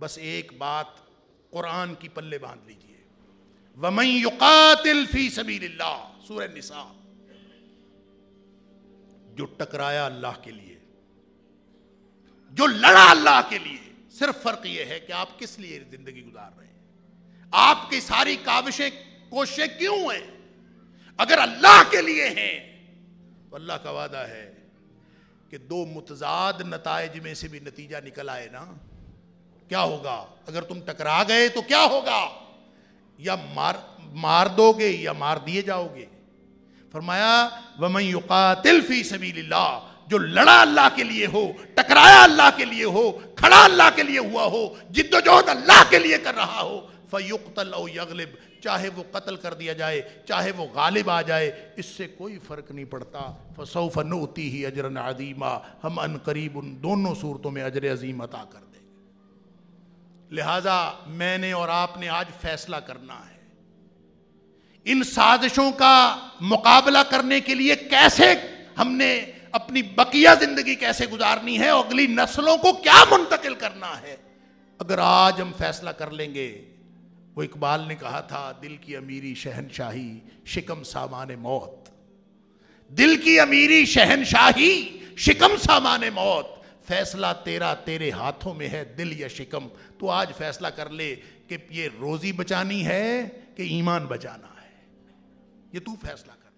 बस एक बात कुरान की पल्ले बांध लीजिए वमई युकातिल फी सबील्ला सूर्य निसा जो टकराया अल्लाह के लिए जो लड़ा अल्लाह के लिए सिर्फ फर्क यह है कि आप किस लिए जिंदगी गुजार रहे हैं आपकी सारी काविशें कोशिशें क्यों हैं अगर अल्लाह के लिए हैं तो अल्लाह का वादा है कि दो मुतजाद नतज में से भी नतीजा निकल आए ना क्या होगा अगर तुम टकरा गए तो क्या होगा या मार मार दोगे या मार दिए जाओगे फरमाया वमन युकातिल फी सभी जो लड़ा अल्लाह के लिए हो टकराया अल्लाह के लिए हो खड़ा अल्लाह के लिए हुआ हो जिद्दोजहद अल्लाह के लिए कर रहा हो फयुकतल यगलिब चाहे वो कत्ल कर दिया जाए चाहे वो गालिब आ जाए इससे कोई फ़र्क नहीं पड़ता फसौफ होती ही अजरन अजीमा हम अन करीब उन दोनों सूरतों में अजर अजीम अता कर लिहाजा मैंने और आपने आज फैसला करना है इन साजिशों का मुकाबला करने के लिए कैसे हमने अपनी बकिया जिंदगी कैसे गुजारनी है और अगली नस्लों को क्या मुंतकिल करना है अगर आज हम फैसला कर लेंगे वो इकबाल ने कहा था दिल की अमीरी शहनशाही शिकम सामान मौत दिल की अमीरी शहनशाही शिकम सामान मौत फैसला तेरा तेरे हाथों में है दिल या शिकम तो आज फैसला कर ले कि ये रोज़ी बचानी है कि ईमान बचाना है ये तू फैसला कर